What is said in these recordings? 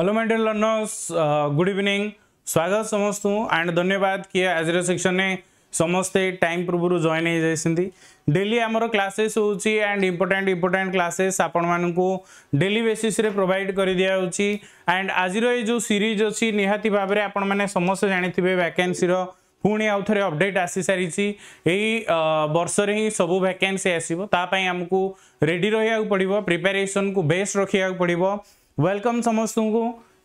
Hello मैं dare learners good evening स्वागत समस्त एंड धन्यवाद कि आज सेक्शन ने समस्ते टाइम पूर्व जॉन हो जाती डेली आमर classes and important important classes आपण मानक डेली बेसीस प्रोभाइड कर दिखाई एंड आज जो सीरीज अच्छी निहाती भाव में आपण मैंने समस्त जानते वैकेंसी पुणी आउ थे अपडेट आसी सारी वर्ष रही सब वैकेंसी आसपाई आमको रेडी रही पड़ो प्रिपेरेसन को बेस्ट रखा पड़ो वेलकम समस्त को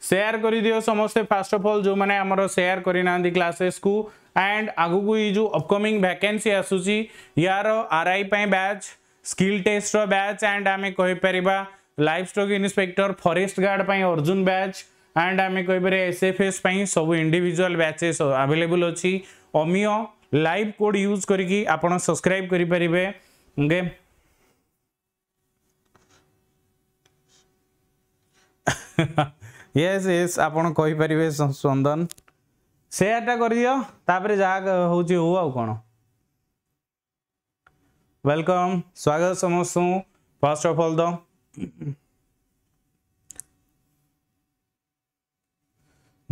सेयार करदि समस्ते फास्ट अफ अल जो मैंने सेयार करना क्लासेस को एंड को ये जो अपकमिंग भैकेन्सी आसूसी यार R I batch skill test batch and आम कहीपर livestock inspector forest guard पर अर्जुन बैच एंड आम कहीपर एस एफ एस सब इंडिविजुआल बैचेस आभेलेबुल अच्छी अमीय लाइव कोड यूज करके आप सब्सक्राइब करें ओके ୟେସ୍ ୟେସ୍ ଆପଣ କହିପାରିବେ ସ୍ପନ୍ଦନ ସେୟାରଟା କରିଦିଅ ତାପରେ ଯାହା ହେଉଛି ହଉ ଆଉ କ'ଣ ୱେଲକମ୍ ସ୍ୱାଗତ ସମସ୍ତଙ୍କୁ first of all the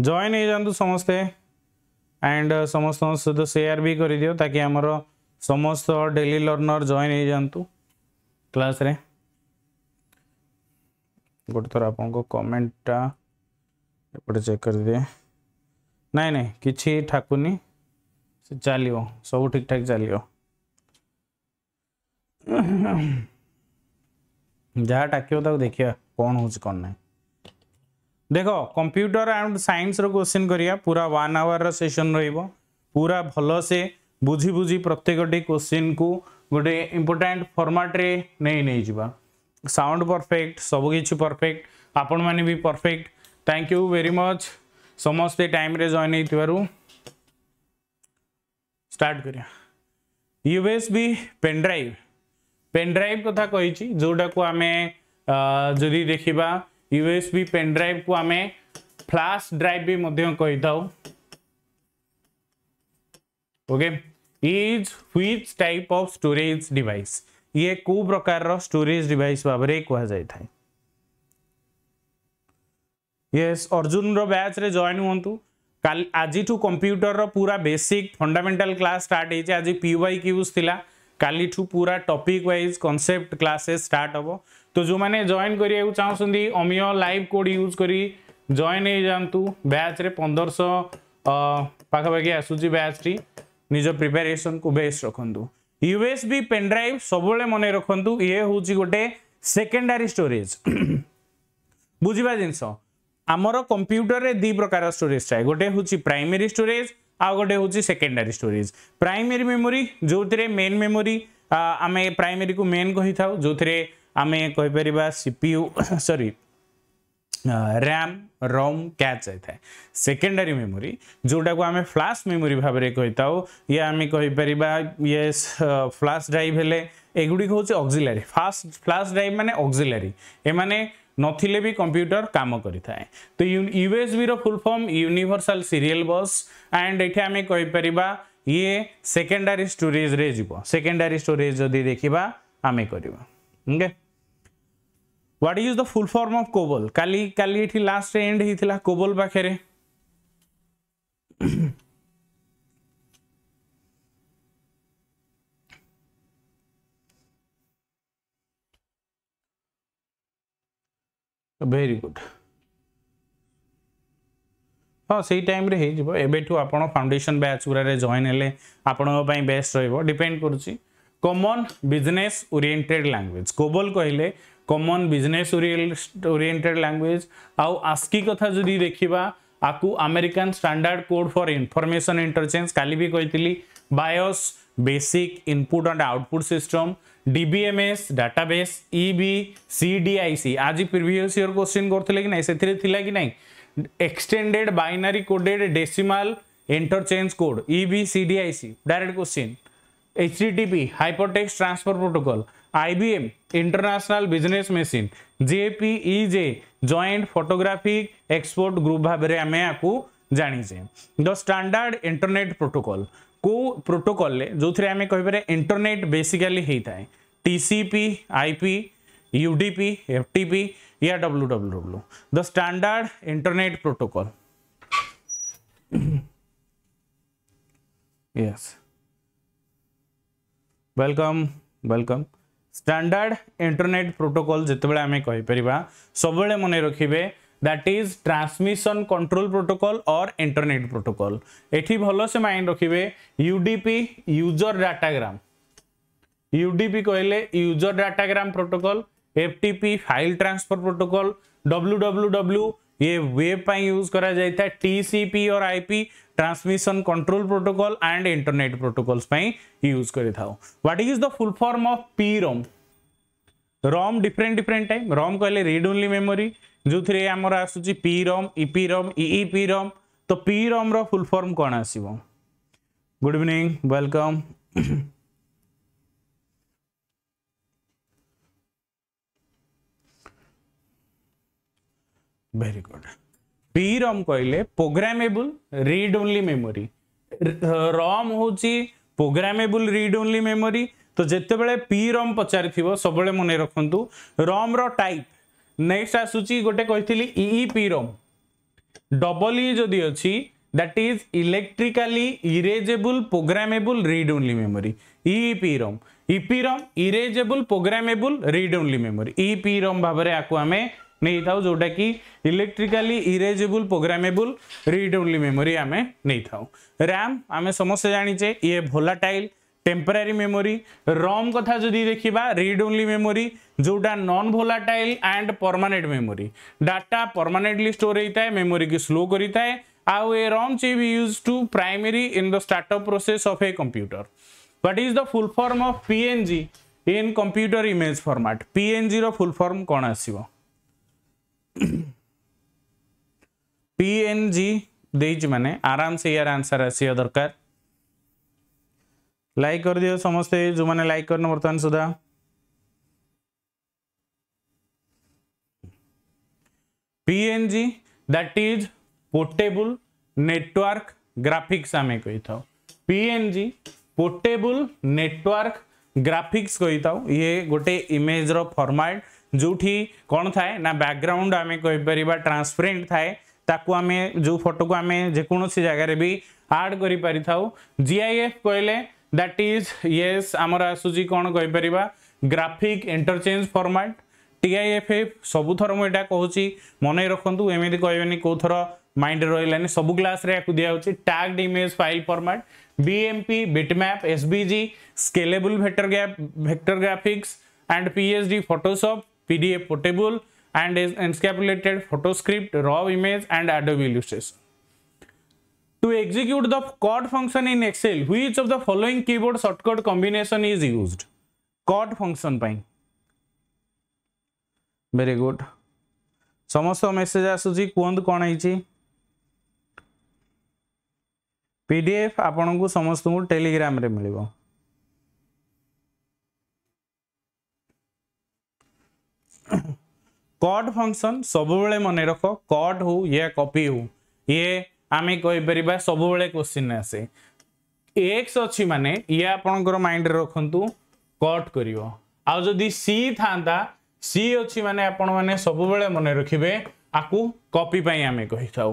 join ହେଇଯାଆନ୍ତୁ ସମସ୍ତେ ଆଣ୍ଡ ସମସ୍ତଙ୍କ ସହିତ ସେୟାର ବି କରିଦିଅ ତାକି ଆମର ସମସ୍ତ ଡେଲି ଲର୍ଣ୍ଣର ଜଏନ୍ ହେଇଯାଆନ୍ତୁ କ୍ଲାସ୍ରେ गोटे थर आप कमेटा एपटे चेक दिए ना ना कि ठाकुनी चलो सब ठीक ठाक चलो जहाँ टाक देखा कौन हो कौन ना देख कंप्यूटर एंड सैंस क्वेश्चन करा पूरा वन आवर पूरा भल से बुझी बुझी प्रत्येक क्वेश्चन को गोटे इम्पोर्टाट फर्माट्रे नहीं नहीं जीवा साउंड परफेक्ट सबकि परफेक्ट आपण मैंने भी perfect thank you very much समस्ते टाइम रे हो स्टार्ट कर यूएस भी पेनड्राइव पेनड्राइव कथा कही जोटा को आम जदि देखा यूएस पेन ड्राइव को आम फ्लाश ड्राइव भी कही था okay is which type of storage device ଇଏ କୋଉ ପ୍ରକାରର ଷ୍ଟୋରେଜ୍ ଡିଭାଇସ୍ ଭାବରେ କୁହାଯାଇଥାଏ ୟେସ୍ ଅର୍ଜୁନର ବ୍ୟାଚ୍ରେ ଜଏନ୍ ହୁଅନ୍ତୁ କାଲି ଆଜିଠୁ କମ୍ପ୍ୟୁଟରର ପୁରା ବେସିକ୍ ଫଣ୍ଡାମେଣ୍ଟାଲ୍ କ୍ଲାସ୍ ଷ୍ଟାର୍ଟ ହେଇଛି ଆଜି ପି ୱାଇ କ୍ୟୁଜ୍ ଥିଲା কালিঠু পুরা topic wise concept classes start হব তো যে জয়েন করা চাহুমান অমিয় লাইভ কোড ইউজ করে জয়েন হয়ে যাতে ব্যাচরে পনেরশ পাখাপাখি আসুচি ব্যাচটি নিজ প্রিপারেসন কু বেস রাখতু ୟୁଏସ୍ବି ପେନ୍ଡ୍ରାଇଭ୍ ସବୁବେଳେ ମନେ ରଖନ୍ତୁ ଇଏ ହେଉଛି ଗୋଟେ ସେକେଣ୍ଡାରୀ ଷ୍ଟୋରେଜ୍ ବୁଝିବା ଜିନିଷ ଆମର କମ୍ପ୍ୟୁଟରରେ ଦୁଇ ପ୍ରକାର ଷ୍ଟୋରେଜ୍ ଥାଏ ଗୋଟେ ହେଉଛି ପ୍ରାଇମେରୀ ଷ୍ଟୋରେଜ୍ ଆଉ ଗୋଟେ ହେଉଛି ସେକେଣ୍ଡାରୀ ଷ୍ଟୋରେଜ୍ ପ୍ରାଇମେରୀ ମେମୋରି ଯେଉଁଥିରେ ମେନ୍ ମେମୋରି ଆମେ ପ୍ରାଇମେରୀକୁ ମେନ୍ କହିଥାଉ ଯେଉଁଥିରେ ଆମେ କହିପାରିବା ସିପିୟୁ ସରି रैम रोम क्या जाए सेकेंडारी मेमोरी जोटा को आम फ्लाश मेमोरी भाव में कही था ये आम कहीपर ये फ्लाश ड्राइव हेले एगुड़ी हूँ अक्जिलारी फास्ट फ्लाश ड्राइव मैंने अक्जिलारी एमाने नथिले कंप्यूटर काम करें तो यूएसबी रो full form universal serial bus and ये आम कहीपर ये सेकेंडारी स्टोरेज रे जी सेकेंडारी स्टोरेज जदि देखा आम करवा okay what is the full form of COBOL কালি কালি এটি লাস্ট এন্ড হয়েছিল কোবল পাখে ভেরি গুড ହଁ ସେଇ ଟାଇମ୍ରେ ହେଇଯିବ ଏବେଠୁ ଆପଣ ଫାଉଣ୍ଡେସନ୍ ବ୍ୟାଚ୍ ଗୁଡ଼ାରେ ଜଏନ୍ ହେଲେ ଆପଣଙ୍କ ପାଇଁ ବେଷ୍ଟ ରହିବ ଡିପେଣ୍ଡ କରୁଛି common business oriented language COBOL କହିଲେ কমন বিজনেস ওরিয়েন্টেড ল্যাঙ্গুয়েজ আউ আস্কি কথা যদি দেখিবা আকু American standard code for information interchange কালি বি কইতিলি BIOS basic input and output system DBMS database EBCDIC আজ প্রিভিয়াস ইয়ার কোশ্চিন করলে কি না সেথিরে থিলা কি নাই extended binary coded decimal interchange code EBCDIC direct question HTTP hypertext transfer protocol IBM international business machine JPEG joint photographic export group भाव में आम आपको जाणीचे द स्टांडार्ड इंटरनेट प्रोटोकल को प्रोटोकल जो थे आम कहीपर इंटरनेट बेसिकाली होता है टीसीपी आईपी यूडीपी एफटीपी या W W W the standard internet protocol yes welcome welcome standard internet protocol जितेबले आम कहीपर सबुले मन रखिए that is transmission control protocol और इंटरनेट प्रोटोकॉल एटी भल से माइंड रखिए यूडीपी यूजर डाटाग्राम यूडीपी कहले user datagram protocol FTP file transfer protocol W W W ये वेब यूज करा जाता था टीसीपी और IP transmission control protocol and internet protocols use करें what is the full form of PROM ROM different different time ROM कहले read only memory जो थे आम आसूची पी रोम इपी रोम इपी रोम तो पी रोम रो full form कौन आसो good evening welcome very good PROM কইলে programmable read only memory ROM হচ্ছে প্রোগ্রামেবল রিড অনলি মেমোরি তো যেতবে PROM পচারি থিব সবলে মনে রাখন্তু রম র টাইপ নেক্সট আসুচি গোটে কইতিলি ইই রম ডবল ই যদি অছি that is electrically erasable programmable read only memory EE ROM EPROM erasable programmable read only memory EE ROM ভাবে আকু আমি नहीं था जोटा कि electrically erasable programmable read only memory आम नहीं था रैम आम समस्त जानीचे ये भोलाटाइल टेम्परारी मेमोरी रम कथा जदि देखा रिड ओनली मेमोरी जोटा non volatile and permanent memory data permanently store होता है मेमोरी की स्लो कर आउ a ROM chip use to primary in the startup process of a computer what is the full form of PNG in computer image format PNG रो full form कौन आसीबो PNG देजी माने आराम से यार आंसर आसी दरकार लाइक कर दियो समस्ते जो माने लाइक करना वर्तमान सुधा PNG that is portable network graphics आमे कहि थाउ पीएनजी पोर्टेबल नेटवर्क ग्राफिक्स कहि थाउ ये गोटे इमेज रो फॉर्मेट जोठी कौन थाए ना बैकग्राउंड आमे कोई ट्रांसपेरेंट थाए ताकू आम जो फोटो को आम जेकोसी जगह भी आड कर जीआईएफ कहले दैट इज ये आमर आसूस कौन कहीपर graphic interchange format T I F F सबुथर मुझे कहूँ मन रखु एमती कहनी कौ थर माइंड रही सब क्लास दिखाई tagged image file format B M P bitmap S V scalable vector graphics and P H D photoshop P D F portable and is encapsulated photoscript raw image and adobe illustration to execute the chord function in excel which of the following keyboard shortcut combination is used chord function pai very good समस्त message आसूची कहतु कौन है PDF आपण को समस्त को Telegram रे मिल कट फंक्शन सबुबले मन रख कट हो या कपी हो ये आम कहीपर सबुबले क्वेश्चन आसे एक्स अच्छी मान ये आपंकर माइंड रखु कट कर आदि सी था सी अच्छी मैंने आपण मैंने सबुबले मन रखिए आपको कपी आम कही था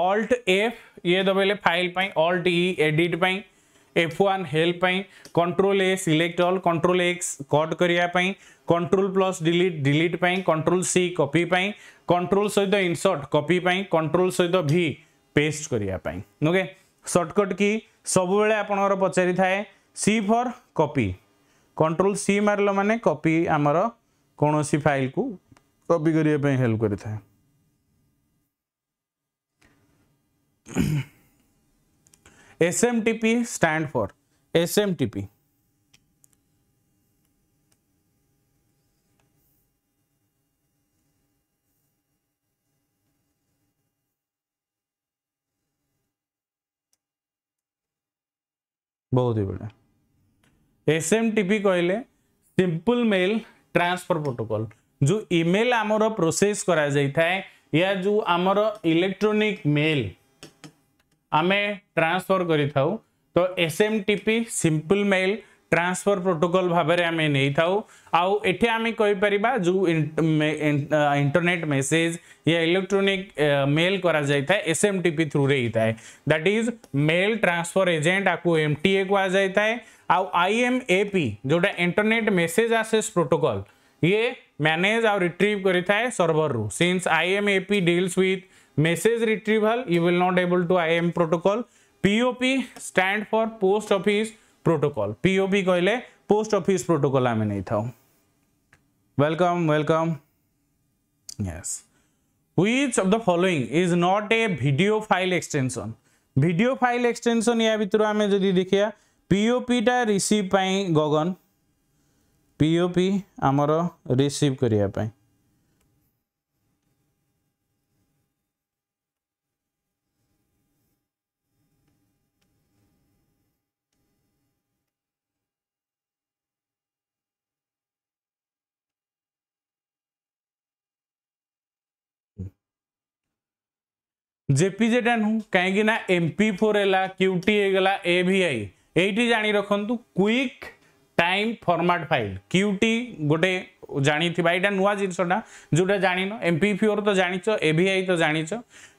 अल्ट एफ ये दबेले file alt E edit F one help control A select all control X cut करने कंट्रोल प्लस डिलीट डिलीट पर कंट्रोल सी कपी कंट्रोल सहित इनसर्ट कपी कंट्रोल सहित भी पेस्ट करने सर्टकट की सब वे आप पचारि थाए सी फर कपी कंट्रोल सी मार मैंने कपी आमर कौन सी फाइल को कपी करने हेल्प कर SMTP stand for SMTP. बहुत ही बढ़िया एस एम टी पी कहले सिंपल मेल ट्रांसफर प्रोटोकॉल जो इमेल आमर प्रोसेस करा जाए या जो आमर इलेक्ट्रोनिक मेल आम ट्रांसफर करो S M T P simple mail transfer protocol भाव में आम नहीं था आम कहीपर जो इंटरनेट मेसेज या इलेक्ट्रोनिक मेल करा जाए एस एम टीपी थ्रु रे थाए that is mail transfer agent आपको एम टी ए कहा जाए आई एम ए पी जोटा इंटरनेट मेसेज आसेस प्रोटोकल ये मैनेज आउ रिट्रीव करें सर्वर रु since I M A P deals with message retrieval you will not able to IAM protocol POP stand for post office protocol POP কইলে post office protocol আমি নেই থাও welcome welcome yes which of the following is not a video file extension video file extension या भितर आम जदि देखिया pop टा रिसीव पाई गगन pop आमर रिसीव करिया पाई जेपीजेड नुह कहीं एम पी फोर है क्यूटी होगा ए भि आई ये जाणी रखु quick time format file QT गोटे জাঁথিবা এটা নূয়া জিনিসটা যেটা জাঁন এমপি ফিওর তো জাঁচ এভিআই তো জাঁচ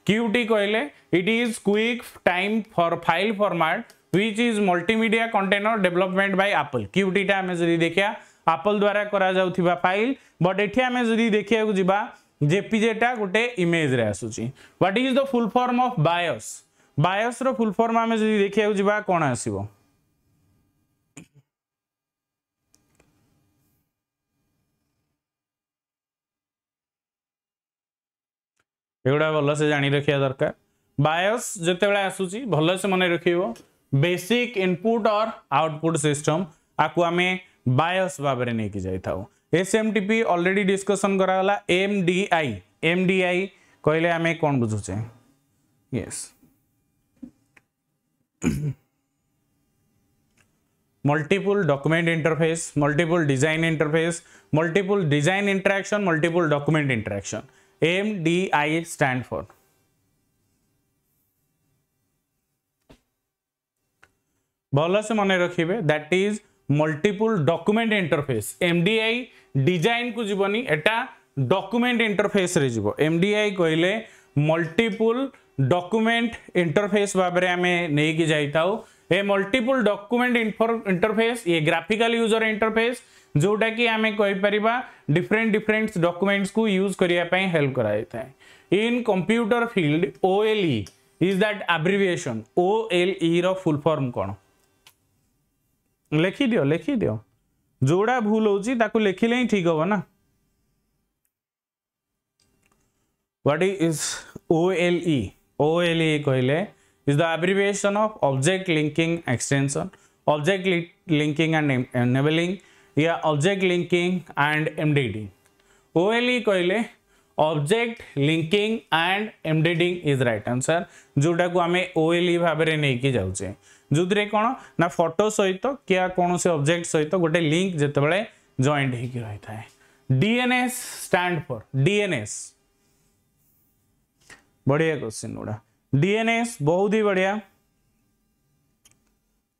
কিউটি কহিলে it is quick time for file format which is multimedia container development by Apple কিউটিটা আমি যদি দেখা আপল দ্বারা করা যাওয়া ফাইল বট এটি আমি যদি দেখা যা जेपीजेटा गोटे इमेज आसूरी what is the full form of BIOS BIOS रो फुल फॉर्म आम जो देखा जा कौन आस एगुड़ा भल से जाणी रखा दरकार बायोस जिते बसूस भल से मन रख बेसिक इनपुट और आउटपुट सिस्टम आपको आम बायोस भाव में नहीं कि जाऊ SMTP M D I M D I कहले आम कौन बुझुचे yes multiple document interface multiple design interface multiple design interaction multiple document interaction I stand for भलसे मन रखिए that is multiple document interface M D I design को जीवन एटा डॉक्यूमेंट इंटरफेस रे जीव एमडीआई कहले मल्टीपुल डॉक्यूमेंट इंटरफेस बारे आमे नै कि जाई ए मल्टीपुल डॉक्यूमेंट इंटरफेस ये ग्राफिकल यूजर इंटरफेस जोटा कि आम कही पारा डिफरेन्ट डिफरेन्ट डकुमेंट्स को यूज करने हेल्प कराई in computer field O L is that abbreviation O L E full form कौन लेखी दियो लेखी दियो जोड़ा भूल ताकु लेखिले ही ठीक हाँ ना व्हाट इज ओएलई ओएलई कहले is the abbreviation of object linking extension object linking and enabling या ऑब्जेक्ट लिंकिंग एंड एमडीडी ओएलई कहले ऑब्जेक्ट लिंकिंग एंड एमडीडी इज राइट आंसर जोटा को आम ओएलई भाव में नहीं कि जाऊे जो थे कौन ना फटो सहित क्या कौन से अब्जेक्ट सहित गोटे लिंक जो जॉन्ट हो रही है डीएनएस स्टैंड फॉर डीएनएस बढ़िया क्वेश्चन गुड़ा डीएनएस बहुत ही बढ़िया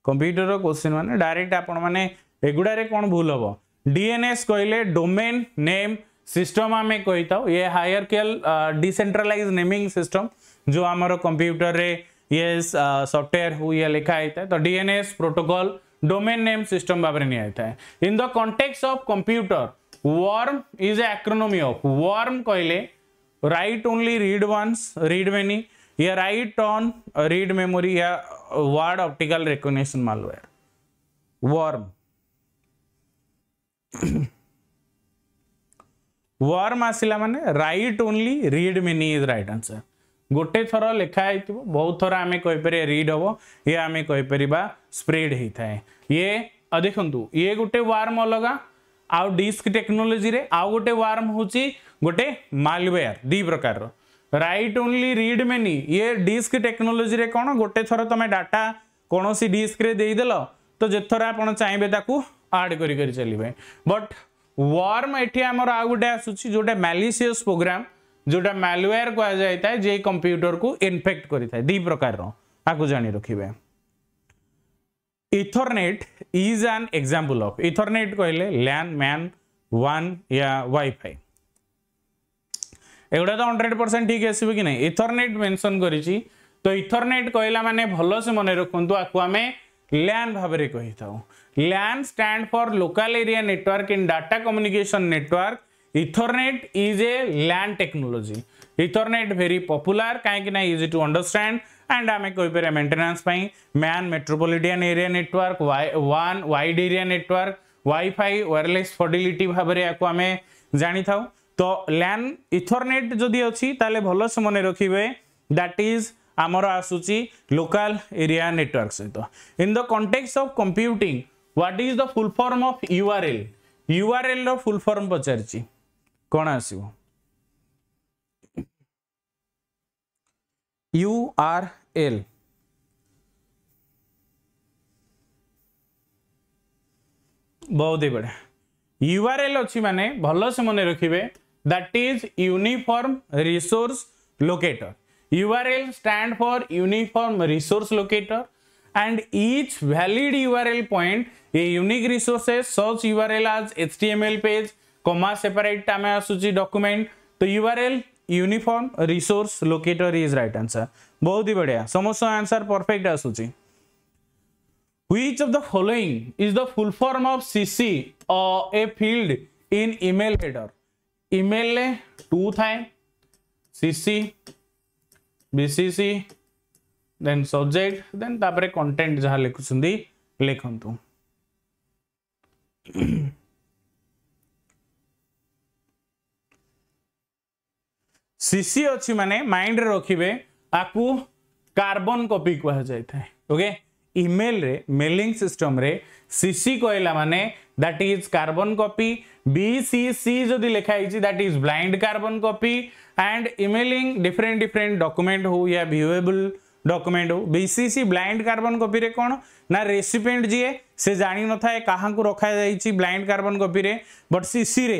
कंप्यूटर क्वेश्चन मान डायरेक्ट आपड़े कौन भूल हम डीएनएस कहले डोमेन नेम सिस्टम आम कही था ये हायर केल डिसेट्रालाइज नेमिंग सिस्टम जो आम कंप्यूटर रे ये सॉफ्टवेयर हु ये लिखा है तो DNS protocol domain name system भाव में निया in the context of computer worm is a acronym of worm कहले write only read once read many या राइट ऑन रीड मेमोरी या word optical recognition malware worm worm आसला माने write only read many is right answer गोटे थर लिखाई थो बहुत थर आम कहीपर रिड हम ये आम कहीपर स्प्रेड होता है ये देखु ये गोटे वार्म अलग आउ डिस्क टेक्नोलोजी आउ गोटे वार्म हूँ गोटे मालवेयर दि प्रकार रईट ओनली रिड मेनि ये डिस्क टेक्नोलोजी कौन गोटे थर तुम डाटा कौन सी डिस्क्रेदल तो जो थर आप चाहिए आड कर चलिए बट वार्म ये आम आउ गए आसूस जो मैलीसीयस प्रोग्राम जोटा मालवेयर कहु जे कंप्यूटर को इनफेक्ट कर प्रकार आपको रखिए Ethernet is an example of Ethernet कहले लैन मैन वन या वाईफाई एगुड़ा तो हंड्रेड परसेंट ठीक आसो कि इथरनेट मेनसन कर तो इथरनेट कहला मैंने भलसे मन रखु आम लैन भाव में कही था LAN stand for local area network in data communication network Ethernet is a LAN technology Ethernet very popular कहीं इजी टू अंडरस्टैंड एंड आम कहीपर maintenance MAN metropolitan area network वन wide area network WiFi wireless fidelity भाव में आम जानी था तो लैन इथरनेट जदि अच्छी भल से मन रखिए दैट इज आमर आसूची लोकाल एरिया नेटवर्क सहित in the context of computing what is the full form of URL URL रो फुल फॉर्म पचार कौन आस आर एल बहुत ही बढ़िया URL अच्छी मैंने भल से मन रखिए that is uniform resource locator URL stand for uniform resource locator and each valid URL point a unique resources search URL L as page comma separate आम आस तो U R L uniform resource locator is right answer बहुत ही बढ़िया समस्त answer perfect आसूच of the following is the full form of CC a field in email header email to थाए CC BCC then subject then content जहाँ लिखुं लिखत CC अच्छी मान माइंड रखिए आपको कार्बन कॉपी कह जाए ओके इमेल रे मेलिंग सिस्टम रे सीसी कहला माने that is carbon copy B BCC जदि लिखा है that is blind carbon copy and emailing different different document हो या व्यूएबल डॉक्यूमेंट हो बीसीसी ब्लाइंड कार्बन कॉपी रे कौन ना रेसिपेंट जी से जानी न था कहाँ को रखा जाइए ब्लाइंड कार्बन कॉपी रे बट सीसी रे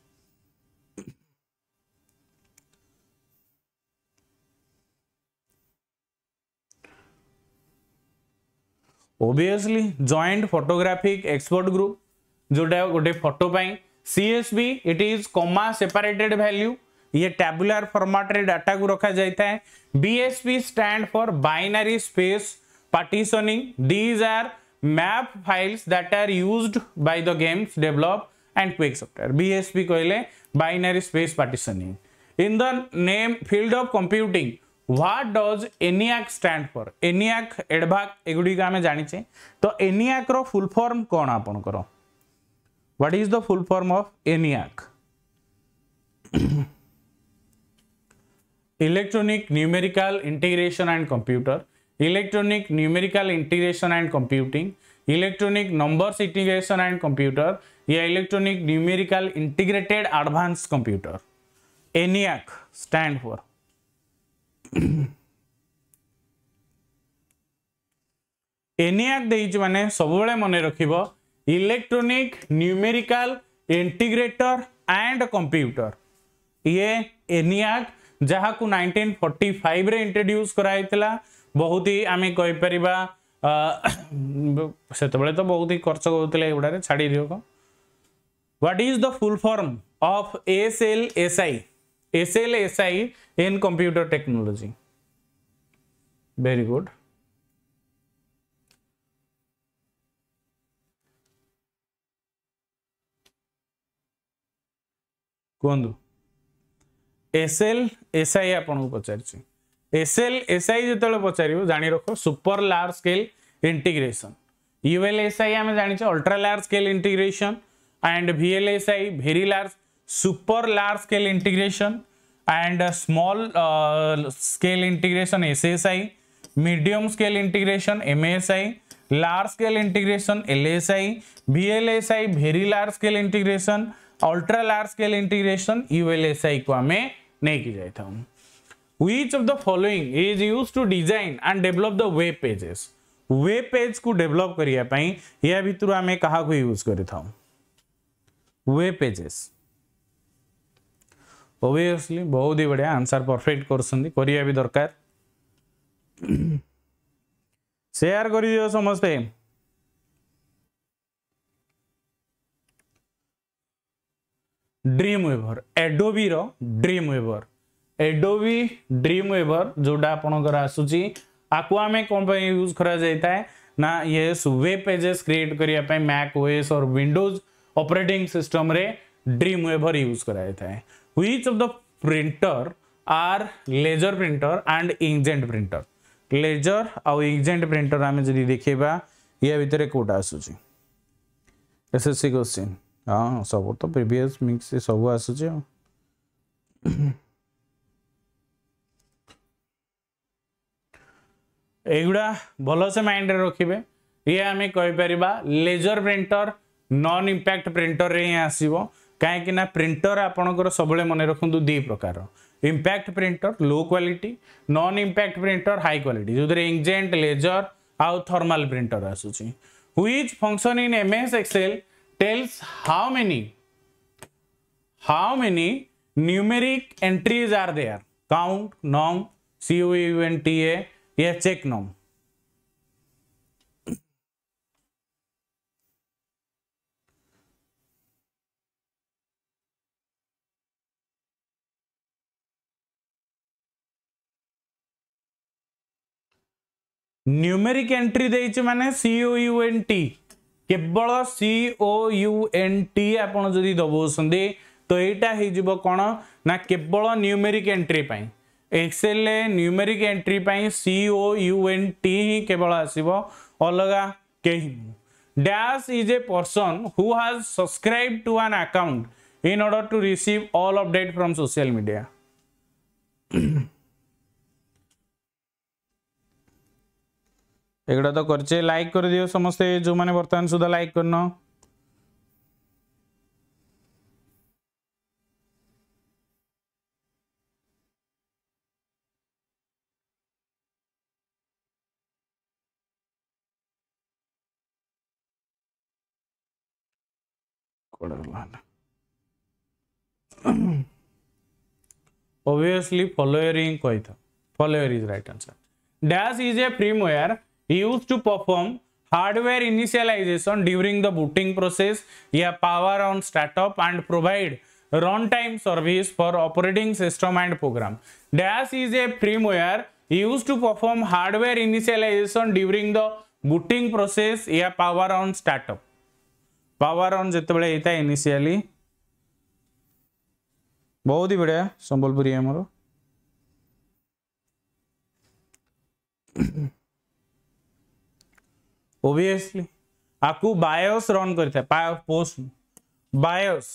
obviously joint photographic expert group जो गोटे photo C S V it is comma separated value ये टैबुलर फर्माट्रे डाटा को रखा जाए B S P stand for binary space partitioning these are map files that are use by the games develop and quick software B S P कहले binary space partitioning in the name field of computing what does ENIAC stand for ENIAC EDVAC एगुड़ी आम जाचे तो ENIAC रो full form कौन करो what is the full form of ENIAC electronic numerical integration and computer electronic numerical integration and computing electronic numbers integration and computer या electronic numerical integrated advance computer ENIAC stand for ENIAC मैंने सब मन रख electronic numerical integrator and computer ये ENIAC जहाँ को nineteen forty introduce कराई बहुत ही आम कहीपर से तो बहुत ही खर्च होते छाड़ दिव what is the full form of S L in computer technology very good କୁହନ୍ତୁ ଏସ୍ଏଲ୍ ଏସ୍ଆଇ ଆପଣଙ୍କୁ ପଚାରିଛି ଏସ୍ଏଲ୍ ଏସ୍ଆଇ ଯେତେବେଳେ ପଚାରିବ ଜାଣି ରଖ super large scale integration ULSI ଆମେ ଜାଣିଛେ ultra large scale integration and VLSI very large super large scale integration and small uh, scale integration SSI, medium scale integration MSI, large scale integration LSI, VLSI very large scale integration, ultra large scale integration ULSI को हमें नहीं की जाता हूँ Which of the following is used to design and develop the web pages? Web page को develop करिया या भितर आम क्या यूज कर वेब पेजेस ओबियसली बहुत ही बढ़िया आंसर परफेक्ट कर दरकार सेयार कर समस्ते Dreamweaver Adobe Dreamweaver Adobe Dreamweaver जोटा आप आसू आम कौन पर यूज कर ना ये वेब पेजेस क्रिएट करने मैक ओएस और विंडोज ऑपरेटिंग सिस्टम रे ड्रीम ओवर यूज कराई which of the printer are laser printer and inkjet printer laser ଆଉ inkjet printer ଆମେ ଯଦି ଦେଖିବା ୟା ଭିତରେ କୋଉଟା ଆସୁଛି ଏସଏସସି क्वेश्चन ହଁ ସବୁ ତ ପ୍ରିଭିୟସ୍ ମିକ୍ସ ସବୁ ଆସୁଛି ଆଉ ଏଗୁଡ଼ା ଭଲସେ ମାଇଣ୍ଡରେ ରଖିବେ ଇଏ ଆମେ କହିପାରିବା ଲେଜର ପ୍ରିଣ୍ଟର ନନ୍ ଇମ୍ପାକ୍ଟ ପ୍ରିଣ୍ଟରରେ ହିଁ ଆସିବ କାହିଁକିନା ପ୍ରିଣ୍ଟର ଆପଣଙ୍କର ସବୁବେଳେ ମନେ ରଖନ୍ତୁ ଦୁଇ ପ୍ରକାର impact printer low quality non impact printer high quality ଯେଉଁଥିରେ ଇଙ୍କଜେଣ୍ଟ ଲେଜର ଆଉ ଥର୍ମାଲ ପ୍ରିଣ୍ଟର ଆସୁଛି which function in MS Excel tells how many how many numeric entries are there count num count a yeah check num numeric entry देइछि माने C T केवल सी O N T आपण जदि तो यहाँ हे जिवो ना केवल numeric entry Excel numeric entry पई सी टी ही केवल आसीबो अलगा केही dash is a person who has subscribed to an account in order to receive all update from social media এগুলো তো করছে লাইক করে দিও সমস্তে যে বর্তমান সুদ্ধা লাইক করন obviously follower ing koi tha follower is right answer dash is a primware used to perform hardware initialization during the booting process yeah power on startup and provide runtime service for operating system and program dash is a firmware used to perform hardware initialization during the booting process yeah power on startup power on जितेबाला होता है initially बहुत ही बढ़िया संबलपुरी है मोर obviously આખું BIOS run કરી થાય POST BIOS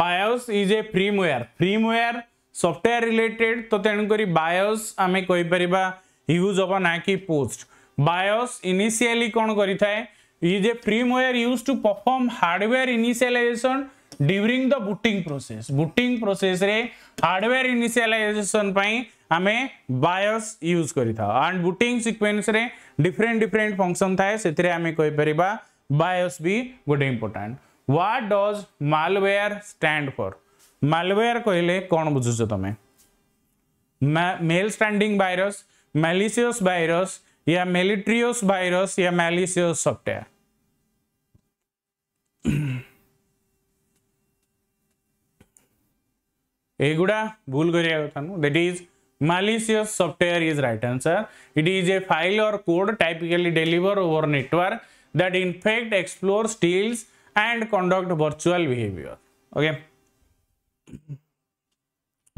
BIOS is a firmware firmware software related તો તેણુકરી બાયોસ આમે કહીપાર યુઝ અપન આખી પોસ્ટ બાયોસ ઇનિશિયાલી કોણ કરી થાય is a firmware use to perform hardware initialization during the booting process booting process hardware initialization पाई आमे यूज करिता एंड बुटिंग सीक्वेंस रे डिफरेंट डिफरेंट फंक्शन थाए सेतिरे भी गोटे important what does malware stand for malware कहले कोन बुझुछ तमे mail standing virus malicious virus या मेलिट्रियस वायरस या मैलिशियस सॉफ्टवेयर एगुड़ा भूल कर that is malicious software is right answer it is A file और code typically deliver over network that infect explore steals and conduct virtual behaviour okay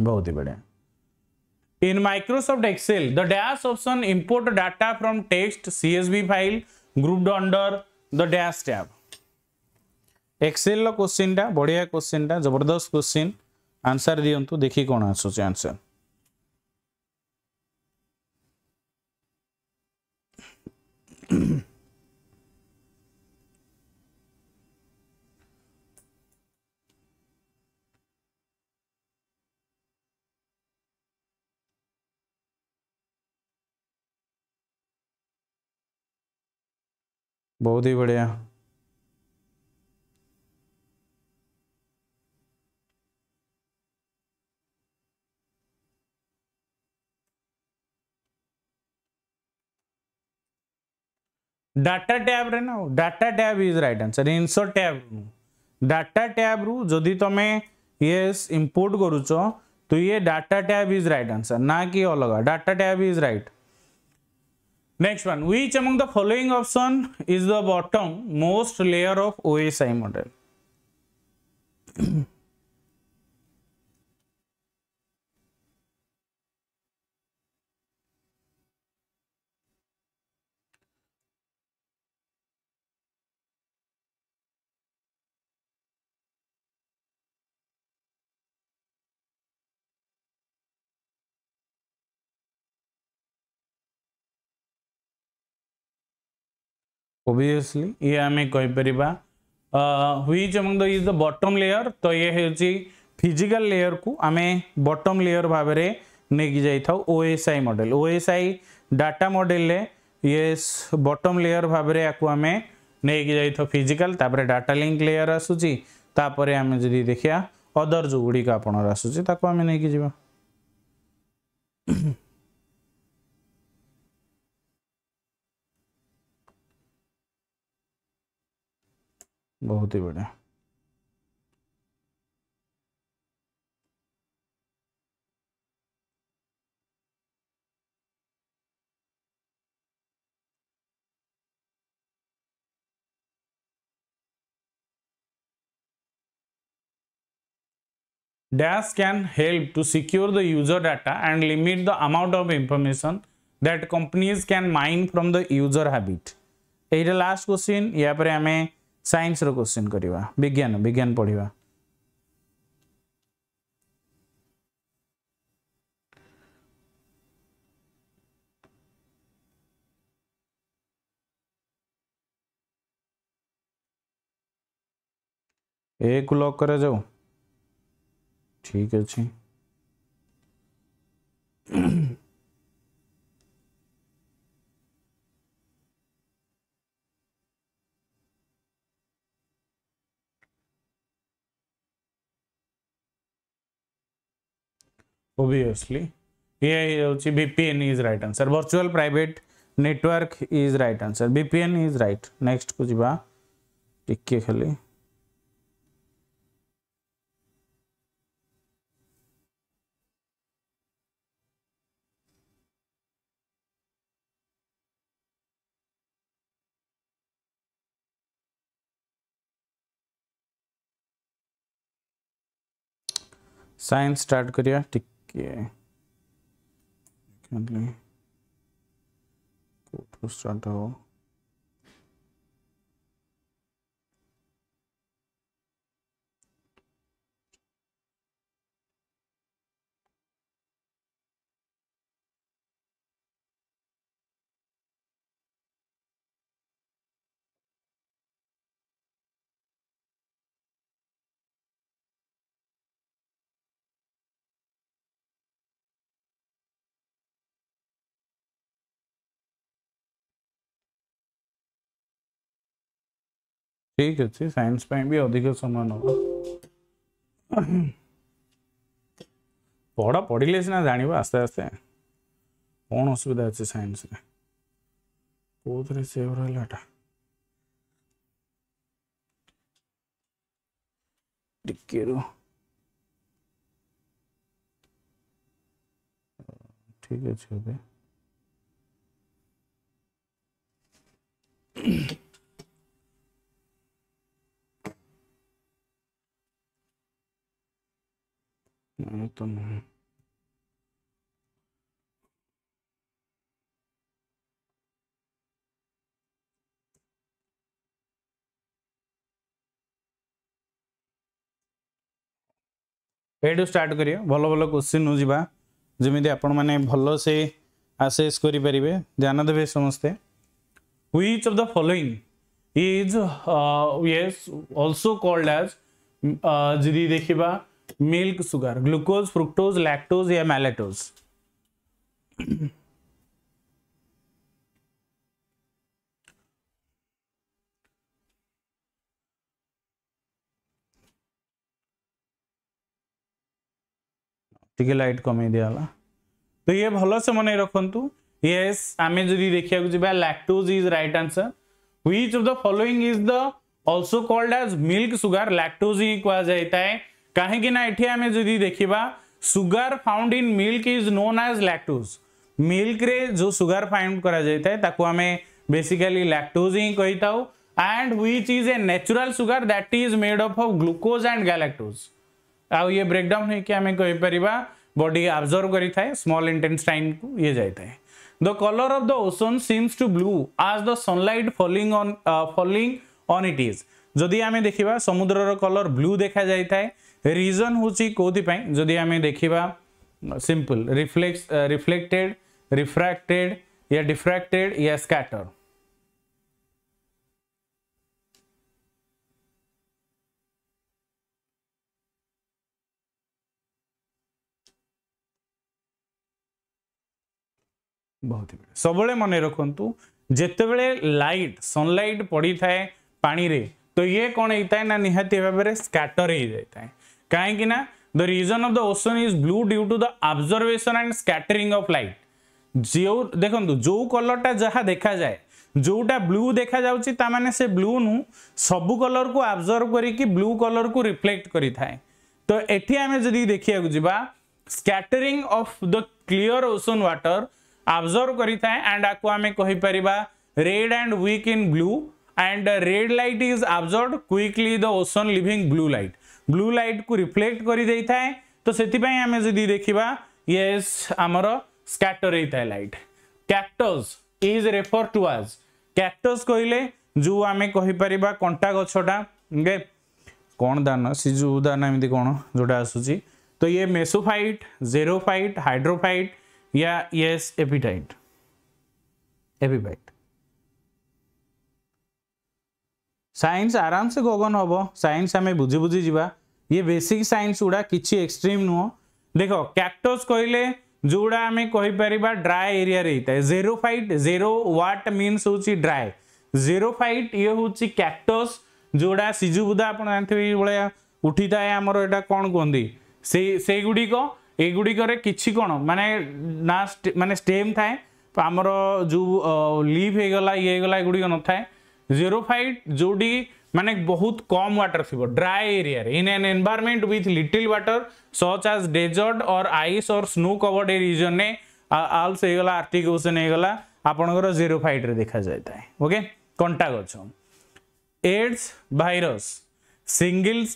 बहुत ही बढ़िया in Microsoft Excel the dash option import data from text CSV file group under the dash tab Excel question बढ़िया question टा जबरदस्त question answer दिंतु देखी कौन Asus answer बहुत ही बढ़िया ডাটা ট্যাব রে না data tab is right answer insert tab data tab রু যদি তুমি ইয়েস ইম্পোর্ট করুছ তো ইয়ে data tab is right answer না কি অলগা data tab is right Next one, which among the following option is the bottom most layer of OSI model? Obviously ये आम कहीपर which um the is the bottom layer तो ये हूँ physical layer को आम बटम लेयर भाव में नेकी जाइथाउ OSI model OSI data model ये बटम लेयर भाव में आकु आम नहीं जाइथाउ डाटा लिंक लेयर आसपे आम जी देखा देखिया अदर जो गुड़िक का आपण आसुची बहुत ही बढ़िया dash can help to secure the user data and limit the amount of information that companies can mine from the user habit এইটা লাস্ট কোশ্চিন ইয়ারপরে আমি ସାଇନ୍ସର କୋଶ୍ଚିନ୍ କରିବା ବିଜ୍ଞାନ ବିଜ୍ଞାନ ପଢ଼ିବା ए को लॉक करा जाओ ठीक है जी obviously here also vpn is right answer virtual private network is right answer vpn is right next ko jiba tikke khali science start करिया tick here currently go to start out ठीक अच्छे science भी अधिक समान हो पढ़ा पढ़ले सीना जानव आस्ते आस्ते कौन असुविधा अच्छे सैंस सेव रहा ठीक अच्छे оно там. ଏଇଠୁ ଷ୍ଟାର୍ଟ କରିବା ଭଲ ଭଲ କୋଶ୍ଚିନ୍ ଯିବା ଯେମିତି ଆପଣମାନେ ଭଲସେ ଆସେସ୍ କରିପାରିବେ ଧ୍ୟାନ ଦେବେ ସମସ୍ତେ which of the following is yes also called as ଯଦି ଦେଖିବା milk sugar glucose fructose lactose या मैलेटोज लाइट कमी तो ये भल से मन रखु ये आम जब देखा lactose is right answer which of the following is the also called as milk sugar lactose ही कह कहीं जी देखा sugar found in milk is known as lactose milk रे जो सुगार फाउंड करेसिकाली लैक्टोज हिंसा था and who is a natural sugar that is made of of glucose and galactose आए ब्रेकडाउन पार बॉडी अब्जर्व कर स्मल इंटेन्टाइन को ये जाए the colour of the ocean seems to blue as the sunlight falling falling on it is जदि आम देखा समुद्र कलर ब्लू देखा जाए ରିଜନ୍ हूँ କେଉଁଥିପାଇଁ जदि आम देखा सिंपल रिफ्लेक्स रिफ्लेक्टेड ରିଫ୍ରାକ୍ଟେଡ୍ या डिफ्रैक्टेड या स्कैटर बहुत ही सब मन रखु जिते बड़े लाइट सनलाइट पड़ी थाए पानी रे तो ये कौन होता है ना निहाती भाव में स्कैटर हो जाए कहीं the reason of the ocean is blue due to the absorption and scattering of light जो देखो जो कलर टा जहाँ देखा जाए जोटा ब्लू देखा जाने से ब्लू नु सब कलर को अब्जर्व करिकि ब्लू कलर को रिफ्लेक्ट करि तो ये आम जी देखा जावा scattering of the clear ocean water observe करें एंड आपको आम कहीपर red and quick in blue and red light is observed quickly the ocean living blue light blue light को रिफ्लेक्ट कर तो से आम जी देखा ये आमर स्कैटर होता है light cactus is refer to as cactus कहले जो आम कहीपर कंटा गचटा कौन दाना सी जो दाना एम कौन जोटा आसूस तो ये मेसोफाइट जेरोफाइट हाइड्रोफाइट या यस एपिटाइट एपिफाइट सैंस आराम से गगन हम सैंस आम बुझी बुझी जावा ये बेसिक सैंस गुड़ा कि एक्सट्रीम नुह देख कैक्टोस कहले जोड़ा आम कहीपर ड्राए एरिया था जेरो फाइट जेरो व्हाट मीनस हूँ ड्राए जेरो फाइट ये हूँ कैक्टोस जोड़ा सीजुबुदा आप जानते भाया उठी थाए आम कौन कहती से गुड़िक युड़िकी कौन मान ना मानने स्टेम थाएर जो लिव हो ये गला गुड़िक न था जीरोफाइट जोटी माने बहुत कम वाटर थी dry area in an environment with little water such as desert और आइस और स्नो कवर्ड ए रिजन ने आल्स हो गला आर्टिक ओसन हो गला आपणकर जेरोफाइट देखा जाता है ओके कंटा गच एड्स भाइरस सिंगल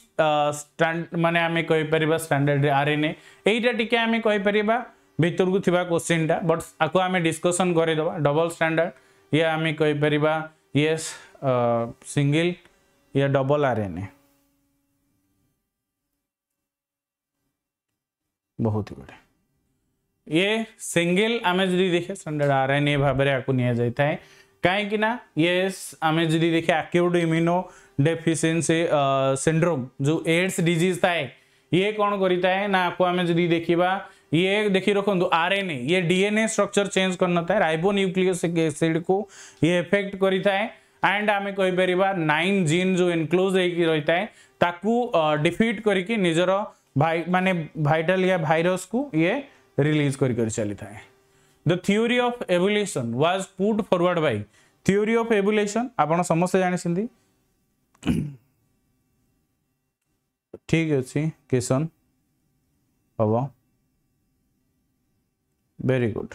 मान आम कहीपर स्टाडार्ड आर एन एटा टी आम कहीपर भितर को क्वेश्चन टा बट आपको आम डिस्कसन करदेव डबल स्टाडार्ड ये आम कहीपर यस सिंगल uh, या डबल आरएनए बहुत ही बढ़िया ये सिंगल आम जी देखे स्टैंडर्ड आर एन ए भाव में या जाए कहीं ये आम जी देखे आक्यूट इम्यूनो डेफिसीयसी सिंड्रोम जो एड्स डिजीज थाए ये कौन करें ना आपको आम जी देखा ये देखिए रखो आरएनए ये डीएनए स्ट्रक्चर चेंज करना था राइबो न्यूक्लियोसिक एसिड को ये इफेक्ट करता है एंड आम कहीपर नाइन जीन जो इनक्लोज होता है ताकू डिफिट करके निजर भाई माने भाइटाल या भाइरस को ये रिलीज कर चली था the theory of evolution was put forward by theory of evolution आपण समस्त जानिसेंती ठीक अछि क्वेश्चन हबो very good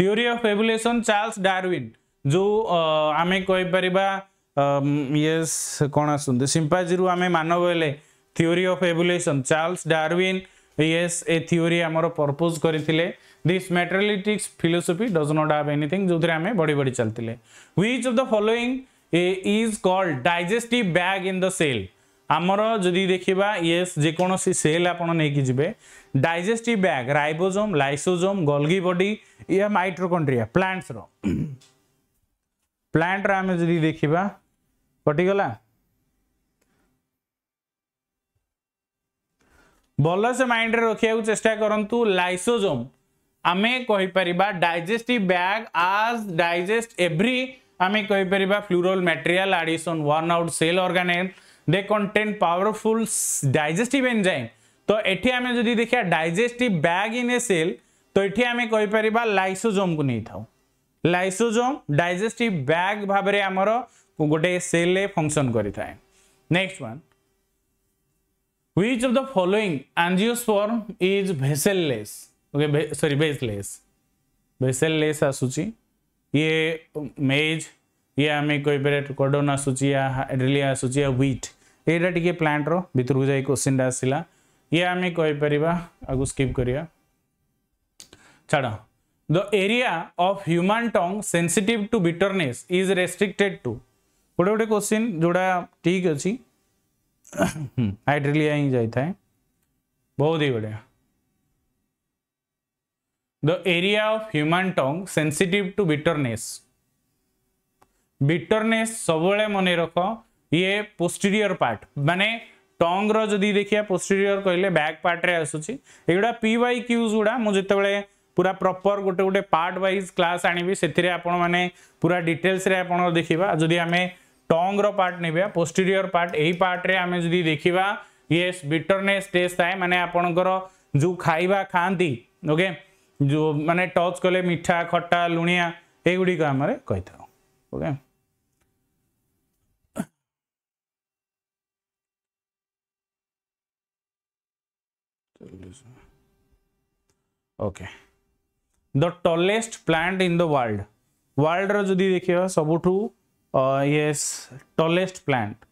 theory of evolution charles darwin जो आम कहीपर ये कौन आसती सिंपाजी आम मानव हेले theory of evolution Charles Darwin yes a theory आमर प्रपोज करते this materialistic philosophy does not have anything जो आम बढ़ी बढ़ी चलते हुई of the following is called digestive bag in the cell ଆମର ଯଦି ଦେଖିବା ୟେସ୍ ଯେକୌଣସି ସେଲ୍ ଆପଣ ନେଇକି ଯିବେ digestive bag ribosome lysosome Golgi body ଏହା ମାଇଟ୍ରୋକଣ୍ଡ୍ରିଆ ପ୍ଲାଣ୍ଟସର ପ୍ଲାଣ୍ଟର ଆମେ ଯଦି ଦେଖିବା କଟିଗଲା ଭଲସେ ମାଇଣ୍ଡରେ ରଖିବାକୁ ଚେଷ୍ଟା କରନ୍ତୁ ଲାଇସୋଜୋମ୍ ଆମେ କହିପାରିବା digestive bag as digest every ଆମେ କହିପାରିବା floral material addition one out cell organelle they contain powerful digestive enzyme তো এটি আমি যদি দেখিয়া digestive bag in a cell তো এটি আমি কইপারিবা লাইসোজোমকু নেই থাও লাইসোজোম ডাইজেস্টিভ ব্যাগ ভাবে আমার গোটে সেলে ফংশন করে থাকে next one which of the following angiosperm is vesselless okay sorry baseless vesselless आसूची ये मेज ये आम कहीपर कोडोन आसूची या एड्रिलिया आसूची या व्हीट यहाँ टी प्लांट रितर को क्वेश्चन आसला ये आम कहीपर आगे स्कीप करवा the area of human tongue sensitive to bitterness is restricted to गोटे गोटे क्वेश्चन जोड़ा ठीक अच्छे हाइड्रिया ही जाए बहुत ही बढ़िया the area of human tongue sensitive to bitterness bitterness सब मन रख ये पोस्टीरियर पार्ट माने ଟଙ୍ଗର ଯଦି ଦେଖିବା ପୋଷ୍ଟରିୟର କହିଲେ ବ୍ୟାକ୍ ପାର୍ଟରେ ଆସୁଛି ଏଗୁଡ଼ା ପି ୱାଇ କ୍ୟୁଜ୍ ଗୁଡ଼ା ମୁଁ ଯେତେବେଳେ ପୁରା ପ୍ରପର ଗୋଟେ ଗୋଟେ ପାର୍ଟ ୱାଇଜ୍ କ୍ଲାସ୍ ଆଣିବି ସେଥିରେ ଆପଣମାନେ ପୁରା ଡିଟେଲ୍ସରେ ଆପଣ ଦେଖିବା ଯଦି ଆମେ ଟଙ୍ଗର ପାର୍ଟ ନେବା ପୋଷ୍ଟରିୟର ପାର୍ଟ ଏଇ ପାର୍ଟରେ ଆମେ ଯଦି ଦେଖିବା ୟେସ୍ ବିଟରନେସ୍ ଟେଷ୍ଟ ଥାଏ ମାନେ ଆପଣଙ୍କର ଯେଉଁ ଖାଇବା ଖାଆନ୍ତି ଓକେ ଯେଉଁ ମାନେ ଟଚ୍ କଲେ ମିଠା ଖଟା ଲୁଣିଆ ଏଗୁଡ଼ିକ ଆମେ କହିଥାଉ okay okay the tallest plant in the world world रि जदि सब सबुठु यस टॉलेस्ट प्लांट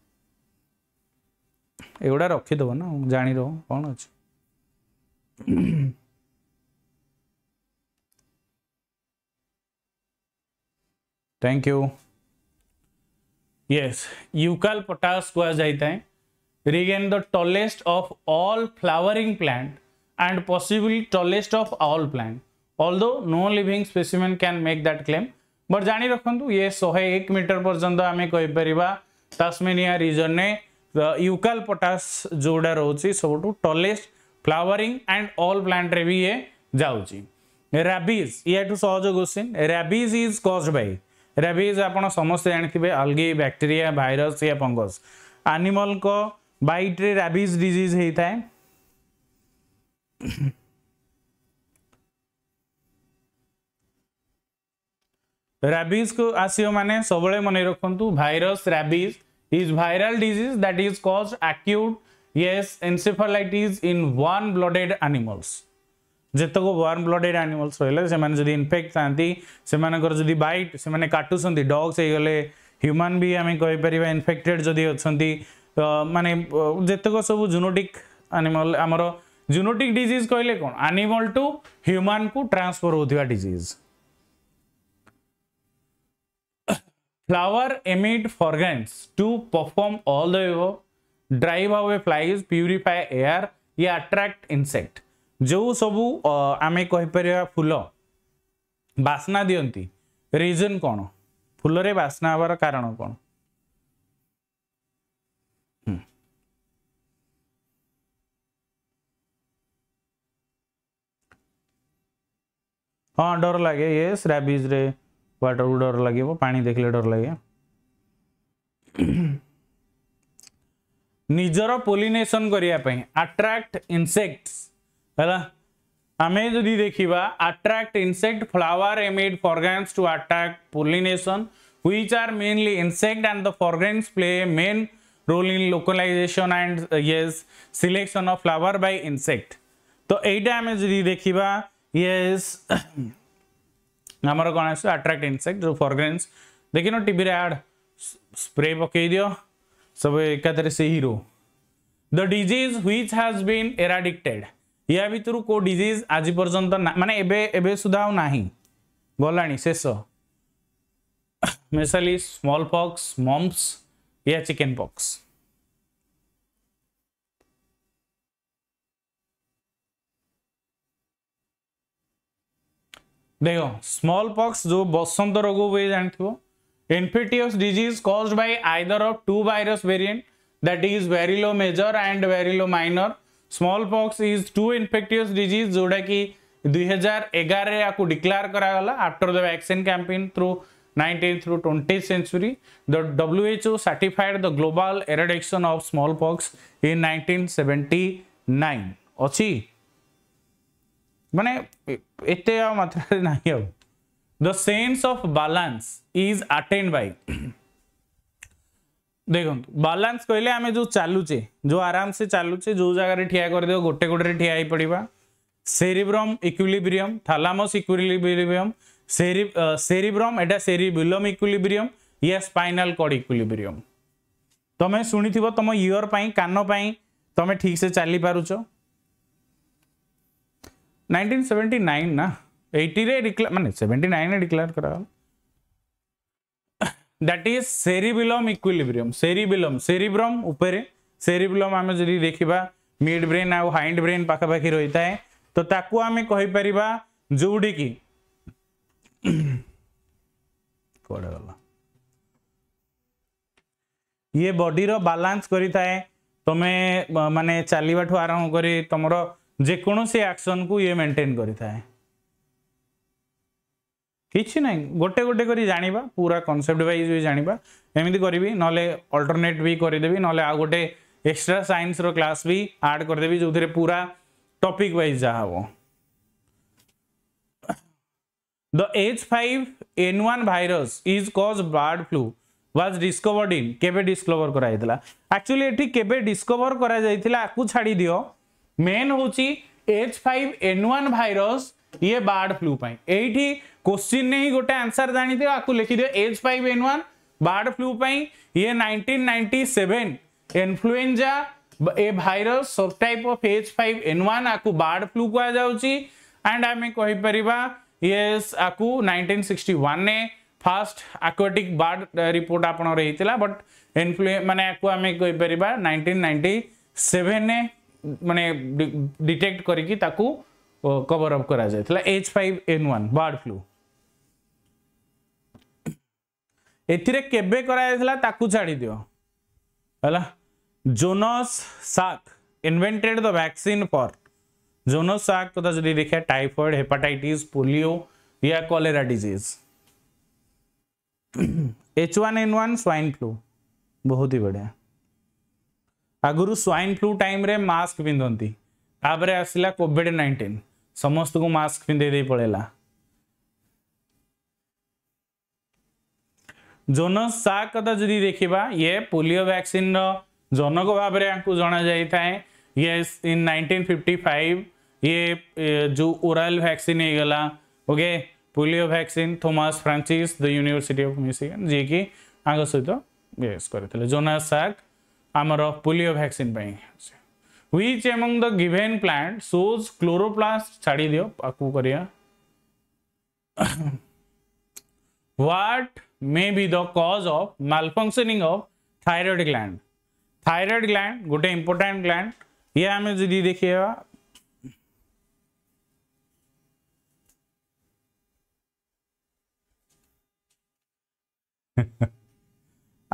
एगुड़ा रखी ना जानी रो कौन अच्छे थैंक यू यस युकाल पटास कह जाए regnans the tallest of all flowering plant and possibly tallest of all plant. Although no living specimen can make that claim. But जाणी रखु ये शहे एक मीटर पर्यंत आम कहीपर तास्मेनिया रिजन ने यूकाल uh, पटास जोड़ा रोचे सब tallest flowering and all plant रे भी ये जाऊँगी रैबिज ये सहज question rabies is caused by rabies आप समस्ते जानते अलगी बैक्टेरिया भाइरस या फंगस आनिमल बैट्रे रैबिज डिजीज होता है rabies को आसियो माने सबळे मने रखंतु virus rabies is viral disease that is caused acute yes encephalitis in warm blooded animals ଯେତେକ ୱାର୍ମ ବ୍ଲଡେଡ୍ ଆନିମଲ୍ସ ରହିଲେ ସେମାନେ ଯଦି ଇନଫେକ୍ଟ ଥାନ୍ତି ସେମାନଙ୍କର ଯଦି ବାଇଟ୍ ସେମାନେ କାଟୁଛନ୍ତି ଡଗ୍ସ ହେଇଗଲେ ହ୍ୟୁମାନ୍ ବି ଆମେ କହିପାରିବା ଇନଫେକ୍ଟେଡ୍ ଯଦି ଅଛନ୍ତି ମାନେ ଯେତେକ ସବୁ ଜୁନୋଟିକ୍ ଆନିମଲ୍ ଆମର ଜୁନୋଟିକ୍ ଡିଜିଜ୍ କହିଲେ କ'ଣ टू ଟୁ को ट्रांसफर ହେଉଥିବା disease flower emit fragrance to perform all the drive away flies purify air या अट्राक्ट इनसेक्ट जो सब आम कहीपर फूल बास्ना दिंती रिजन कौन फूल बास्ना हबार कारण कौन हाँ डर लगे ये स्रैबीज रे वाटर को डर लगे पानी देखले डर लगे निजर पोलिनेसन करने आट्राक्ट इनसेक्ट्स है आम जदि देखा attract insect flower emit fragrance to attract pollination which are mainly insect and the fragrance play main role in localization and ये selection of flower by insect तो यही आम जी देखा is number of to attract insect so fragrance देखिए ना add spray पकई दि सब एक से हीरो the disease which has been eradicated या भितर को डीज आज पर्यंत माने सुधा ना गला शेष मेसाली स्मल पक्स मम्स या चिकेन पक्स देख स्मल पक्स जो बसंत रोग हुए जान infectious disease caused by either of two virus variant that is variola major and variola minor smallpox is to infectious disease जोटा कि दुई हजार एगार या कराला after the vaccine campaign through nineteen through twenty century the WHO certified the global eradication of smallpox in nineteen seventy nine अच्छी ମାନେ ଏତେ ଆଉ ମାତ୍ରାରେ ନାହିଁ ଆଉ the sense of balance is attend by ଦେଖନ୍ତୁ ବାଲାନ୍ସ କହିଲେ ଆମେ ଯେଉଁ ଚାଲୁଛେ ଯେଉଁ ଆରାମସେ ଚାଲୁଛେ ଯେଉଁ ଜାଗାରେ ଠିଆ କରିଦେବ ଗୋଟେ ଗୋଟେରେ ଠିଆ ହେଇପଡ଼ିବା ସେରିବ୍ରମ୍ ଇକ୍ୱିଲିବ୍ରିୟମ୍ ଥାଲାମସ୍ ଇକ୍ୱିଲିବ୍ରିୟମ୍ ସେରି ସେରିବ୍ରମ୍ ଏଇଟା ସେରିବୁଲମ୍ ଇକ୍ୱିଲିବ୍ରିୟମ୍ ଇଏ ସ୍ପାଇନାଲ୍ କଡ଼୍ ଇକ୍ୱିଲିବ୍ରିୟମ୍ ତମେ ଶୁଣିଥିବ ତମ ଇୟର୍ ପାଇଁ କାନ ପାଇଁ ତମେ ଠିକ୍ସେ ଚାଲିପାରୁଛ 1979 ना 80 रे डिक्लेयर माने 79 रे डिक्लेयर करा that is cerebellum equilibrium cerebellum cerebrum ऊपर सेरिबिलम आम जदि देखा मिड ब्रेन आउ हाइंड ब्रेन पाखापाखि रही है तो ताकू आम कहीपर जोटी की कौड़े गला ये बॉडी रो बैलेंस करी थाए तुम्हें माने चलीवा ठू आरंभ करी तुमरो जेकोसी आक्शन को ये मेंटेन करें किसी ना गोटे गोटे कर जाना पूरा कनसेप्ट वाइज भी जाना एमती करी नल्टरनेट भी करदेवि ना आ गए एक्सट्रा सैंस र्लास भी आड करदेवि जो थे पूरा टॉपिक वाइज जहा हम the H five N one virus is caused bird flu was discovered in केवर कराइला एक्चुअली ये केवर करा कराई छाड़ी मेन हूँ H five N one virus ये बार्ड फ्लू पाई क्वेश्चन ने ही गोटे आंसर जानी आपको लिखी लिखिदे H five N one bird flu पाई ये 1997 influenza A virus subtype of H five N one आपको बार्ड फ्लू कहु एंड आम कहीपर ये आपको 1961 ने फास्ट आक्वाटिक बार्ड रिपोर्ट आपड़ा बट इनफ्लुए मैंने आपको आम कहीपर नाइंटीन नाइंटी सेवेन मान डिटेक्ट करी कवर कर H five N one bird flu एबे करा छाड़ी दियो Jonas Salk invented the vaccine for Jonas Salk क्या जो देखा टाइफएड हेपाटाइटिस पोलियो या cholera disease H one N one swine flu बहुत ही बढ़िया आगुरी स्वाइन फ्लू टाइम रे मास्क पिंधती तापर आसला कॉविड नाइंटीन समस्त को मास्क पिंधे पड़ेगा जोनस सा कथा जी देखा ये पोलियो भैक्सीन रनक भाव जना जाए ये इन 1955 ये जो ओराल भैक्सीन होगा okay polio vaccine Thomas Francis the university of Michigan जी कि सहित ये करोनस साक आमर polio vaccine which among the given plant सोज क्लोरोप्लास्ट छाड़ी दियो पाकू what may be the cause of malfunctioning of thyroid gland thyroid gland गोटे इंपोर्टेंट ग्लैंड ये आम जी देखा Ha ha.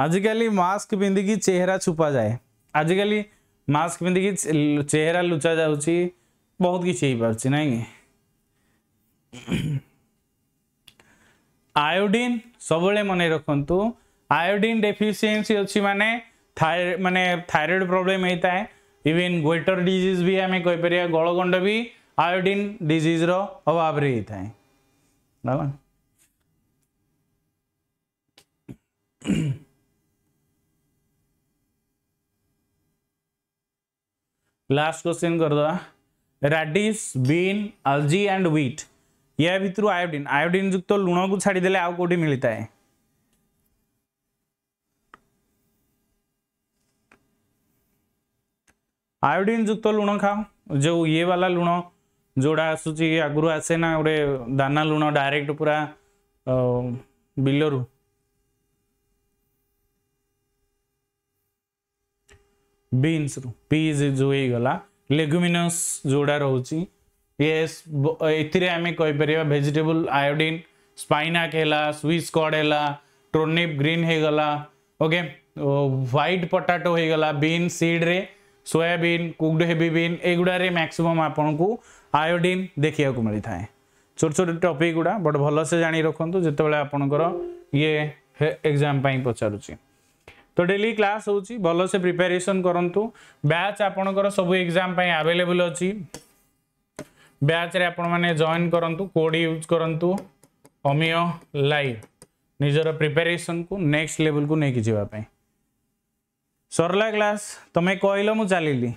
आजिकल मस्क पिंधिकी चेहरा छुपा जाए आजिकल मस्क पिंधिकी चेहरा लुचा जा बहुत किसी ना कि आयोडीन सब मन रखत आयोडीन डेफिसीयसी अच्छी मानने मान थायरएड प्रोब्लेम होता है इवेन ग्वेटर डिजीज भी आम कहीपर गलगंड भी आयोडीन डिजीज अभाव होता है लास्ट क्वेश्चन कर दो radish bean algae and wheat या भितर आयोडीन आयोडीन युक्त तो लुण को छाड़देले आउ कौटी मिलता है आयोडीन युक्त तो लुण खाओ जो ये वाला लुण जोड़ा आसूँ आगुरी आसे ना गोटे दाना लुण डायरेक्ट पूरा बिलरू ବିନ୍ସରୁ ପିଜ୍ ଯେଉଁ ହେଇଗଲା ଲେଗୁମିନସ୍ ଯେଉଁଟା ରହୁଛି ୟେସ୍ ଏଥିରେ ଆମେ କହିପାରିବା ଭେଜିଟେବୁଲ୍ ଆୟୋଡ଼ିନ୍ ସ୍ପାଇନାକ୍ ହେଲା ସୁଇସ୍ କଡ୍ ହେଲା ଟ୍ରୋନିପ୍ ଗ୍ରୀନ୍ ହେଇଗଲା ଓକେ ହ୍ୱାଇଟ୍ ପଟାଟୋ ହେଇଗଲା ବିନ୍ ସିଡ଼୍ରେ ସୋୟାବିନ୍ କୁକ୍ଡ ହେଭି ବିନ୍ ଏଗୁଡ଼ାରେ ମ୍ୟାକ୍ସିମମ୍ ଆପଣଙ୍କୁ ଆୟୋଡ଼ିନ୍ ଦେଖିବାକୁ ମିଳିଥାଏ ଛୋଟ ଛୋଟ ଟପିକ୍ ଗୁଡ଼ା ବଟ୍ ଭଲସେ ଜାଣି ରଖନ୍ତୁ ଯେତେବେଳେ ଆପଣଙ୍କର ଇଏ ଏକ୍ଜାମ୍ ପାଇଁ ପଚାରୁଛି तो डेली क्लास होची भलो से प्रिपरेशन करंतु बैच आपनकर सब एग्जाम आवेलेबल अच्छी अछि बैच रे आपण माने जॉइन कोड यूज करंतु अमियो लाइव निजर प्रिपरेशन को नेक्स्ट लेवल को नेकी जीवा सरला क्लास तुम्हें कहल मु चलिली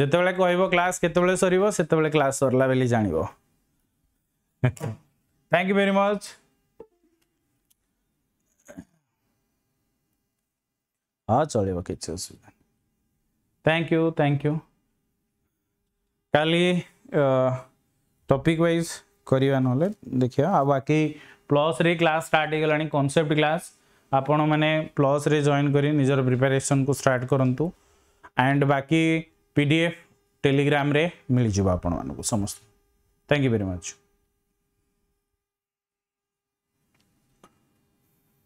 ଯେତେବେଳେ କହିବ କ୍ଲାସ୍ କେତେବେଳେ ସରିବ ସେତେବେଳେ କ୍ଲାସ୍ ସରିଲା ବୋଲି ଜାଣିବ ଥ୍ୟାଙ୍କ ୟୁ ଭେରି ମଚ୍ हाँ चलो किसी असुविधा नहीं थैंक यू थैंक यू का टपिक वाइज करवा ना देखिए बाकी प्लस रे क्लास स्टार्ट कनसेप्ट क्लास आपण मैंने प्लस रे जॉन कर निजर प्रिपेरेसन को स्टार्ट करूँ एंड बाकी पीडीएफ टेलीग्राम रे मिल जाव आपण मानक समस्त थैंक यू वेरी मच